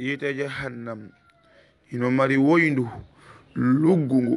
yite jahannam ino mari woyndu luggungu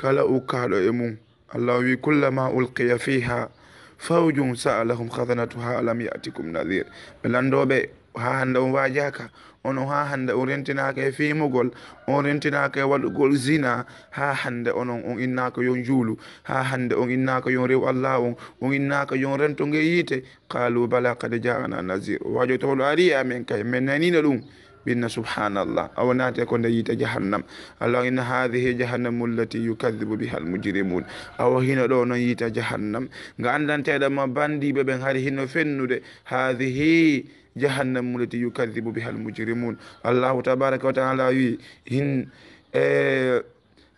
kala ukkaɗo e mum allah wi kullama ulqiya fiha fawjum saalahum hasanatuha alam yatikum nadir ɓe landoɓe ha hande on wajaka ono ha hande on rentinaka e fimugol on rentinaka e waɗugol zina ha hande onon on innaka yon juulu ha hande on innaka yon rew allah on on innaka yon rento ge yiite qalu bala kad jaana nasir wajotoɗo ari amen kay min nanino ɗum بأن سبحان الله أو ناتكون ديت جهنم الله إن هذه جهنم التي يكذب بها المجرمون أو هنا دون يت جهنم عندنا تدم باندي ببن هذه فنود هذه جهنم التي يكذب بها المجرمون الله تبارك وتعالى إن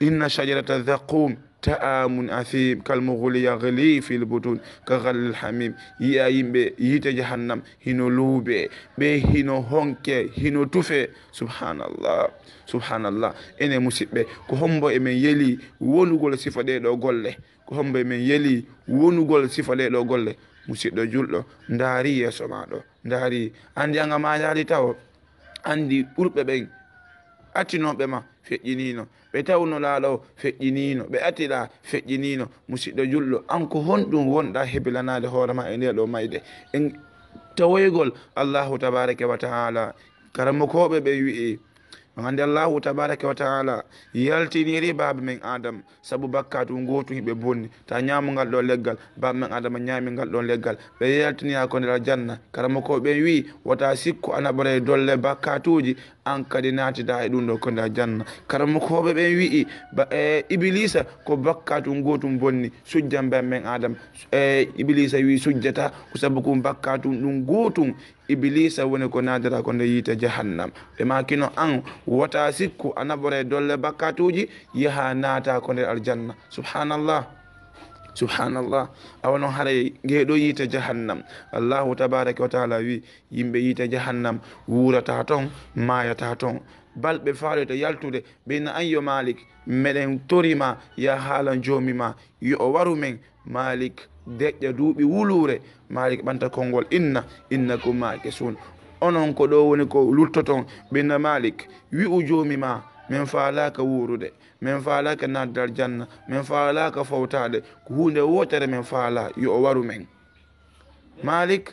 إن شجرة الزقوم taamun asim kalmo guli ya gali fil butun ka gali hamim yiya yimbe yite jahannam hino lube be hino honke hino tufe subhanallah subhanallah ene musibbe ko hombo e men yeli wonugol sifa de do golle ko hombo e men yeli wonugol sifa de do golle musiddo julɗo ndaari yeeso ma ɗo ndaari anndi anga maayaali taw anndi ɓurɓe ɓen attinooɓe ma feƴƴiniino ɓe tawno laalowo feƴƴiniino ɓe atilaa feƴƴiniino musiɗɗo julɗo an ko honɗum wonɗaa hebilanaade hoore ma e ndeeɗo mayde en tawoygol allahu tabaraka wa taala karamokooɓe ɓe wi'i o ande allahu tabaraka wa taala yaltiniri baaba men adame sabu bakkatu gootu hiɓe bonni ta ñamongal ɗo leggal baaba men adama ñaami ngal ɗon leggal ɓe yaltinira ko ndera janna karamokoɓe wi wata sikku anaɓore dolle bakkatuji an kadi natida e ɗum ɗo ko nda janna kara mokoɓe ɓen wii e iblisa ko bakkatum gotum bonni sujjan ɓen men adam e iblisa wi sujjata ko saabu kum bakkatum ɗum gotum iblisa woni ko nadira ko nde yiite jahannam ɓe makino an wota sikku a naɓore dolle bakkatuji yaaha nata ko nder aljanna subhanallah subhanallah awa noon haray ngeeɗo yiita jahannam allahu tabaraka wa taala wi yimɓe yiita jahannam wurata toon maayata toon balɓe faaloyta yaltude ɓeyna an yo malik meɗen torima ya haala joomima yo o waru men malik deƴƴa duuɓi wuluure malik ɓanta konngol inna inna kum malike suun onon ko ɗo woni ko lutto toon ɓeyna malik wi'u joomima min faalaka wuurude min faalaka naddal janna min faalaka fawtaade ko hunde wootere min faala yo o waru men malik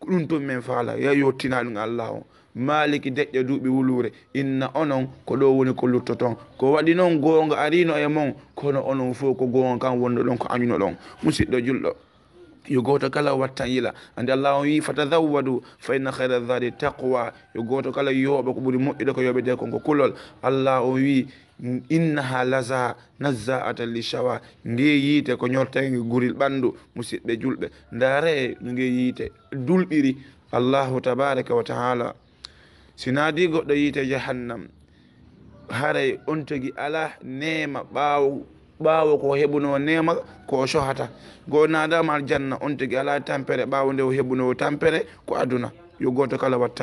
ko ɗum tun min faala ya yo tina ɗum allah o maliki deƴƴa duuɓi wulure inna onon ko ɗo woni ko lutto ton ko waɗi noon goonga arino e mon kono onon fof ko goonga kan wonno ɗon ko añuno ɗon musidɗo julɗo yo goto kala wattan yila andi allah on wi fatadawwadu fa inna hayra dhari taqwa yo goto kala yoɓe ko ɓuuri moƴƴude ko yoɓede konko kulol allah on wi innaha laza nazza atan li chawa nde yiite ko ñortangi guril ɓandu musidɓe julɓe ndaare no nge yiite dulɓiri allahu tabaraka wa taala sinaadi goɗɗo yiite jahannam haray on tagui ala nema ɓaw ɓawo ko heɓuno nema ko sohata go nadama aljanna on tigui ala tampere ɓawo nde o heɓuno tampere ko aduna yo goto kala watta